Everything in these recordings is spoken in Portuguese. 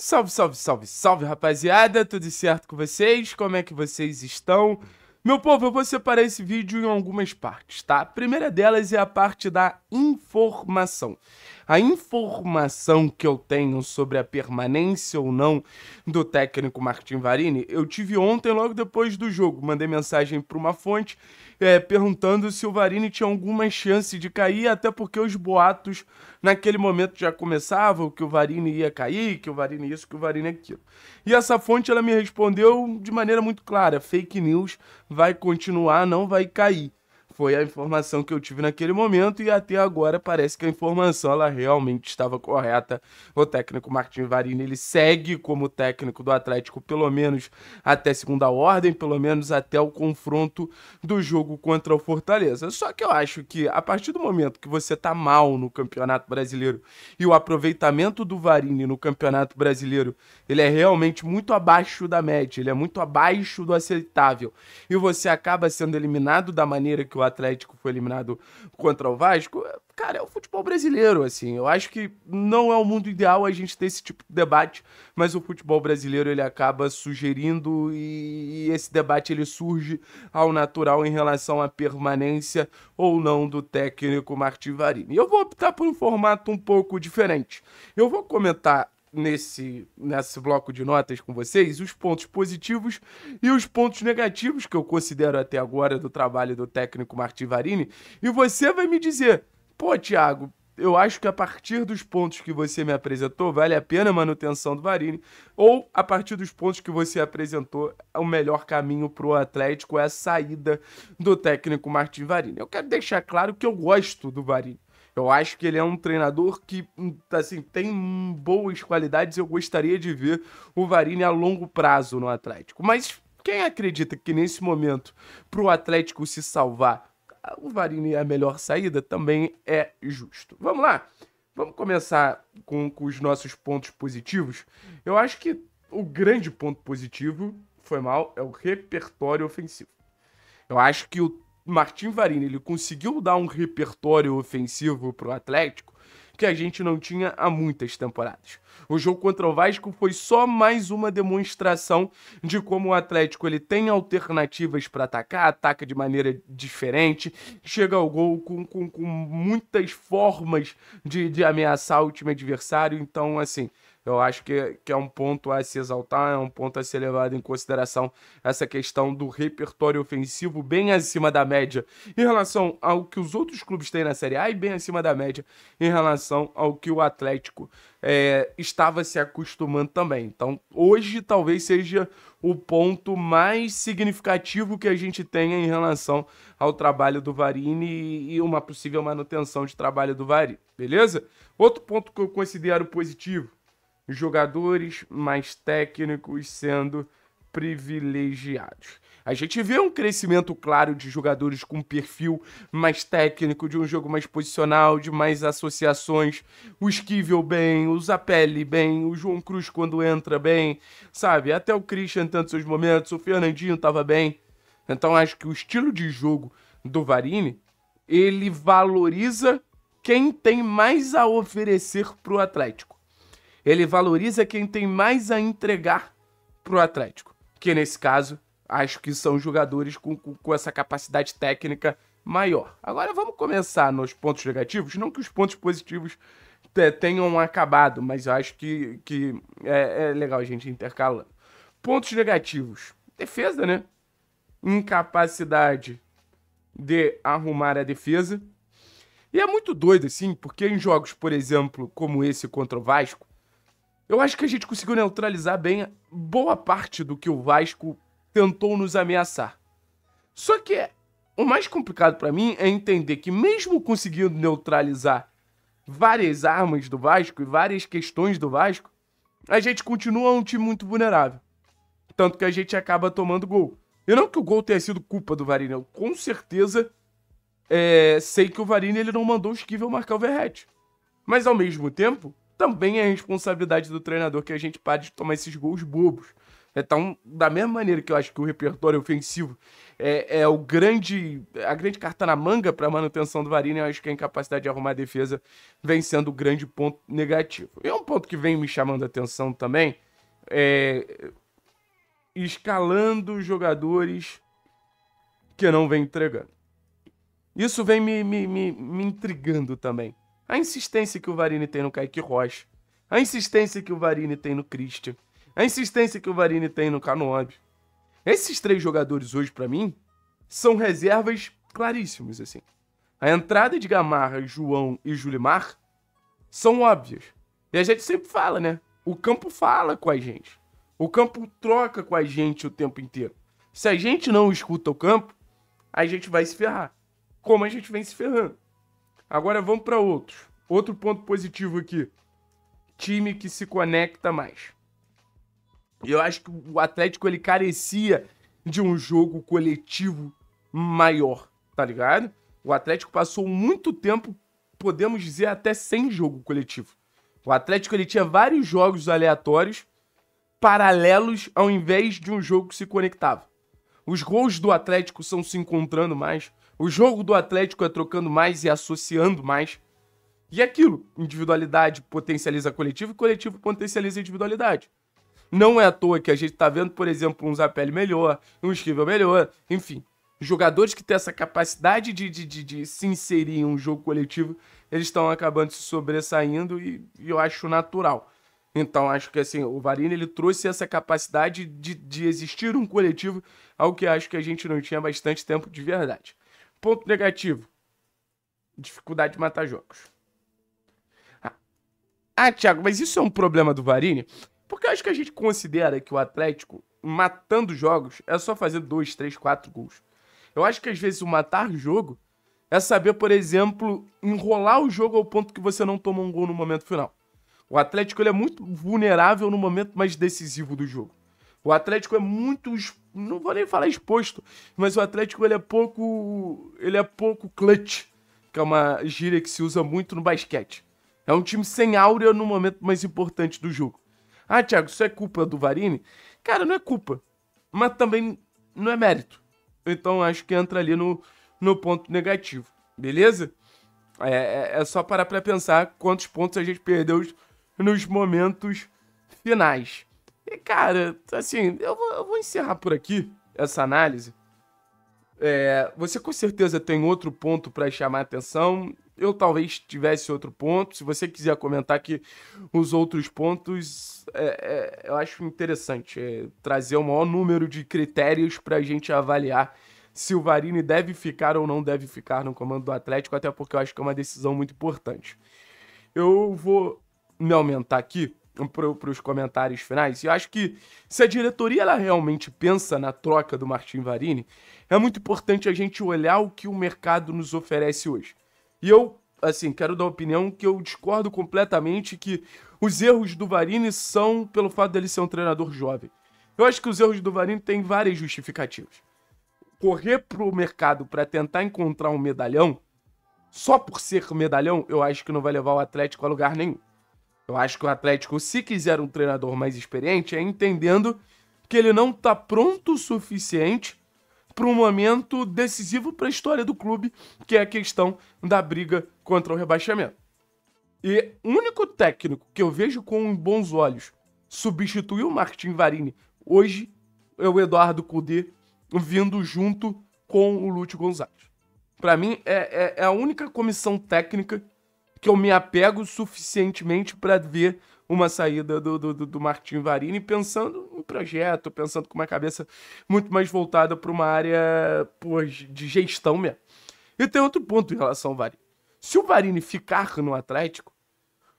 Salve, salve, salve, salve, rapaziada! Tudo certo com vocês? Como é que vocês estão? Meu povo, eu vou separar esse vídeo em algumas partes, tá? A primeira delas é a parte da informação. A informação que eu tenho sobre a permanência ou não do técnico Martin Varini, eu tive ontem, logo depois do jogo. Mandei mensagem para uma fonte é, perguntando se o Varini tinha alguma chance de cair, até porque os boatos naquele momento já começavam, que o Varini ia cair, que o Varini isso, que o Varini aquilo. E essa fonte ela me respondeu de maneira muito clara, fake news vai continuar, não vai cair. Foi a informação que eu tive naquele momento e até agora parece que a informação ela realmente estava correta. O técnico Martin Varini ele segue como técnico do Atlético pelo menos até segunda ordem, pelo menos até o confronto do jogo contra o Fortaleza. Só que eu acho que a partir do momento que você tá mal no Campeonato Brasileiro e o aproveitamento do Varini no Campeonato Brasileiro, ele é realmente muito abaixo da média, ele é muito abaixo do aceitável. E você acaba sendo eliminado da maneira que o Atlético foi eliminado contra o Vasco, cara, é o futebol brasileiro, assim. Eu acho que não é o mundo ideal a gente ter esse tipo de debate, mas o futebol brasileiro ele acaba sugerindo e, esse debate ele surge ao natural em relação à permanência ou não do técnico Varini. Eu vou optar por um formato um pouco diferente. Eu vou comentar nesse, nesse bloco de notas com vocês os pontos positivos e os pontos negativos que eu considero até agora do trabalho do técnico Martin Varini. E você vai me dizer, pô, Thiago, eu acho que a partir dos pontos que você me apresentou, vale a pena a manutenção do Varini, ou a partir dos pontos que você apresentou, o melhor caminho para o Atlético é a saída do técnico Martin Varini. Eu quero deixar claro que eu gosto do Varini. Eu acho que ele é um treinador que assim, tem boas qualidades. Eu gostaria de ver o Varini a longo prazo no Atlético. Mas quem acredita que nesse momento, para o Atlético se salvar, o Varini é a melhor saída, também é justo. Vamos lá. Vamos começar com, com os nossos pontos positivos. Eu acho que o grande ponto positivo, foi mal, é o repertório ofensivo. Eu acho que o Martim Varini ele conseguiu dar um repertório ofensivo para o Atlético que a gente não tinha há muitas temporadas. O jogo contra o Vasco foi só mais uma demonstração de como o Atlético ele tem alternativas para atacar, ataca de maneira diferente, chega ao gol com, com, com muitas formas de, de ameaçar o time adversário. Então, assim, eu acho que, que é um ponto a se exaltar, é um ponto a ser levado em consideração essa questão do repertório ofensivo bem acima da média em relação ao que os outros clubes têm na Série A e bem acima da média em relação ao que o Atlético é, estava se acostumando também. Então, hoje talvez seja o ponto mais significativo que a gente tenha em relação ao trabalho do Varini e uma possível manutenção de trabalho do Varini, beleza? Outro ponto que eu considero positivo jogadores mais técnicos sendo privilegiados. A gente vê um crescimento claro de jogadores com perfil mais técnico, de um jogo mais posicional, de mais associações. O Esquivel bem, o Zapelli bem, o João Cruz quando entra bem, sabe? Até o Christian tantos seus momentos, o Fernandinho estava bem. Então acho que o estilo de jogo do Varini, ele valoriza quem tem mais a oferecer pro Atlético. Ele valoriza quem tem mais a entregar pro Atlético. Que nesse caso, acho que são jogadores com, com, com essa capacidade técnica maior. Agora vamos começar nos pontos negativos. Não que os pontos positivos tenham acabado, mas eu acho que, que é, é legal a gente intercalando. Pontos negativos. Defesa, né? Incapacidade de arrumar a defesa. E é muito doido, assim, porque em jogos, por exemplo, como esse contra o Vasco, eu acho que a gente conseguiu neutralizar bem boa parte do que o Vasco tentou nos ameaçar. Só que o mais complicado para mim é entender que, mesmo conseguindo neutralizar várias armas do Vasco e várias questões do Vasco, a gente continua um time muito vulnerável. Tanto que a gente acaba tomando gol. E não que o gol tenha sido culpa do Varini, eu com certeza é, sei que o Varini ele não mandou o Esquivel marcar o Verrete. Mas ao mesmo tempo, também é responsabilidade do treinador que a gente pare de tomar esses gols bobos. Então, da mesma maneira que eu acho que o repertório ofensivo é, é o grande, a grande carta na manga para a manutenção do Varini, eu acho que a incapacidade de arrumar a defesa vem sendo o grande ponto negativo. E é um ponto que vem me chamando a atenção também é escalando jogadores que não vem entregando. Isso vem me, me, me, me intrigando também. A insistência que o Varini tem no Kaique Rocha. A insistência que o Varini tem no Christian. A insistência que o Varini tem no Canob. Esses três jogadores hoje, para mim, são reservas claríssimos, assim. A entrada de Gamarra, João e Julimar são óbvias. E a gente sempre fala, né? O campo fala com a gente. O campo troca com a gente o tempo inteiro. Se a gente não escuta o campo, a gente vai se ferrar. Como a gente vem se ferrando. Agora vamos para outros. Outro ponto positivo aqui. Time que se conecta mais. Eu acho que o Atlético ele carecia de um jogo coletivo maior, tá ligado? O Atlético passou muito tempo, podemos dizer, até sem jogo coletivo. O Atlético ele tinha vários jogos aleatórios paralelos ao invés de um jogo que se conectava. Os gols do Atlético são se encontrando mais. O jogo do Atlético é trocando mais e associando mais. E é aquilo, individualidade potencializa coletivo e coletivo potencializa individualidade. Não é à toa que a gente tá vendo, por exemplo, um Zapelli melhor, um Esquivel melhor, enfim. Jogadores que têm essa capacidade de, de, de, de se inserir em um jogo coletivo, eles estão acabando se sobressaindo e, e, eu acho natural. Então, acho que assim, o Varini ele trouxe essa capacidade de, de existir um coletivo, algo que acho que a gente não tinha bastante tempo de verdade. Ponto negativo: dificuldade de matar jogos. Ah, ah, Thiago, mas isso é um problema do Varini? Porque eu acho que a gente considera que o Atlético, matando jogos, é só fazer dois, três, quatro gols. Eu acho que às vezes o matar jogo é saber, por exemplo, enrolar o jogo ao ponto que você não toma um gol no momento final. O Atlético ele é muito vulnerável no momento mais decisivo do jogo. O Atlético é muito não vou nem falar exposto, mas o Atlético ele é pouco, ele é pouco clutch, que é uma gíria que se usa muito no basquete. É um time sem áurea no momento mais importante do jogo. Ah, Thiago, isso é culpa do Varini? Cara, não é culpa, mas também não é mérito. Então acho que entra ali no, no ponto negativo, beleza? É, é, é só parar para pensar quantos pontos a gente perdeu nos momentos finais. E, cara, assim, eu vou, eu vou encerrar por aqui essa análise. É, você com certeza tem outro ponto para chamar a atenção. Eu talvez tivesse outro ponto. Se você quiser comentar aqui os outros pontos, é, é, eu acho interessante é, trazer o maior número de critérios para a gente avaliar se o Varini deve ficar ou não deve ficar no comando do Atlético, até porque eu acho que é uma decisão muito importante. Eu vou me aumentar aqui para os comentários finais. E eu acho que se a diretoria ela realmente pensa na troca do Martin Varini, é muito importante a gente olhar o que o mercado nos oferece hoje. E eu, assim, quero dar opinião que eu discordo completamente que os erros do Varini são pelo fato dele ser um treinador jovem. Eu acho que os erros do Varini têm várias justificativas. Correr para o mercado para tentar encontrar um medalhão, só por ser medalhão, eu acho que não vai levar o Atlético a lugar nenhum. Eu acho que o Atlético, se quiser um treinador mais experiente, é entendendo que ele não está pronto o suficiente para um momento decisivo para a história do clube, que é a questão da briga contra o rebaixamento. E o único técnico que eu vejo com bons olhos substituir o Martin Varini hoje é o Eduardo Cudê, vindo junto com o Lúcio Gonzalez. Para mim, é, é, é a única comissão técnica que eu me apego suficientemente para ver uma saída do, do, do Martin Varini, pensando em projeto, pensando com uma cabeça muito mais voltada para uma área pô, de gestão mesmo. E tem outro ponto em relação ao Varini. Se o Varini ficar no Atlético,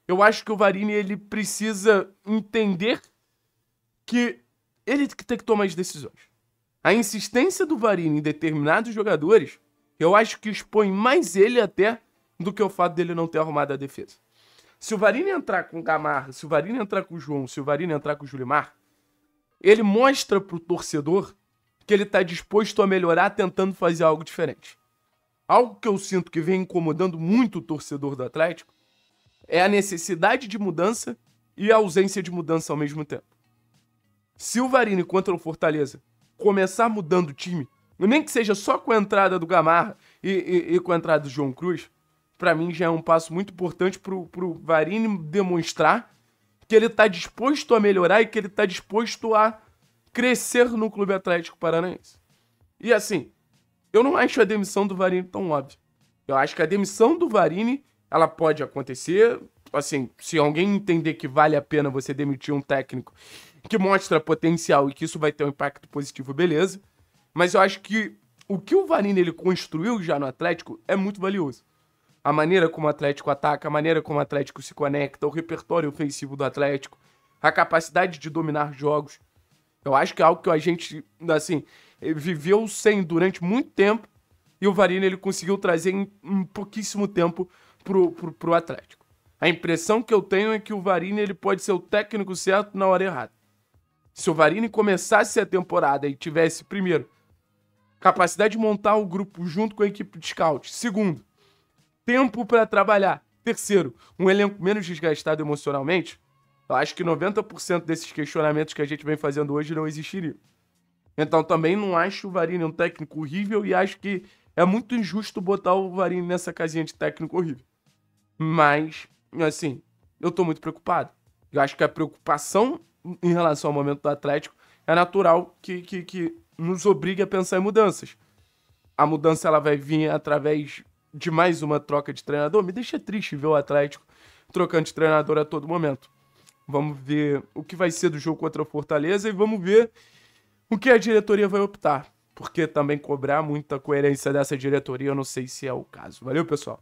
eu acho que o Varini ele precisa entender que ele tem que tomar as decisões. A insistência do Varini em determinados jogadores, eu acho que expõe mais ele até do que o fato dele não ter arrumado a defesa. Se o Varini entrar com o Gamarra, se o Varini entrar com o João, se o Varini entrar com o Julimar, ele mostra pro torcedor que ele tá disposto a melhorar tentando fazer algo diferente. Algo que eu sinto que vem incomodando muito o torcedor do Atlético é a necessidade de mudança e a ausência de mudança ao mesmo tempo. Se o Varini contra o Fortaleza começar mudando o time, é nem que seja só com a entrada do Gamarra e, e, e com a entrada do João Cruz, para mim já é um passo muito importante pro, pro Varini demonstrar que ele está disposto a melhorar e que ele está disposto a crescer no Clube Atlético Paranaense. E assim, eu não acho a demissão do Varini tão óbvia. Eu acho que a demissão do Varini, ela pode acontecer, assim, se alguém entender que vale a pena você demitir um técnico que mostra potencial e que isso vai ter um impacto positivo, beleza. Mas eu acho que o que o Varini ele construiu já no Atlético é muito valioso a maneira como o Atlético ataca, a maneira como o Atlético se conecta, o repertório ofensivo do Atlético, a capacidade de dominar jogos. Eu acho que é algo que a gente, assim, viveu sem durante muito tempo e o Varini ele conseguiu trazer em, em pouquíssimo tempo pro, pro, pro, Atlético. A impressão que eu tenho é que o Varini ele pode ser o técnico certo na hora errada. Se o Varini começasse a temporada e tivesse, primeiro, capacidade de montar o grupo junto com a equipe de scout, segundo, tempo para trabalhar. Terceiro, um elenco menos desgastado emocionalmente. Eu acho que 90% desses questionamentos que a gente vem fazendo hoje não existiriam. Então também não acho o Varini um técnico horrível e acho que é muito injusto botar o Varini nessa casinha de técnico horrível. Mas, assim, eu tô muito preocupado. Eu acho que a preocupação em relação ao momento do Atlético é natural que, que, que nos obrigue a pensar em mudanças. A mudança ela vai vir através de mais uma troca de treinador, me deixa triste ver o Atlético trocando de treinador a todo momento. Vamos ver o que vai ser do jogo contra o Fortaleza e vamos ver o que a diretoria vai optar. Porque também cobrar muita coerência dessa diretoria, eu não sei se é o caso. Valeu, pessoal.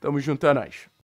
Tamo junto, é nóis.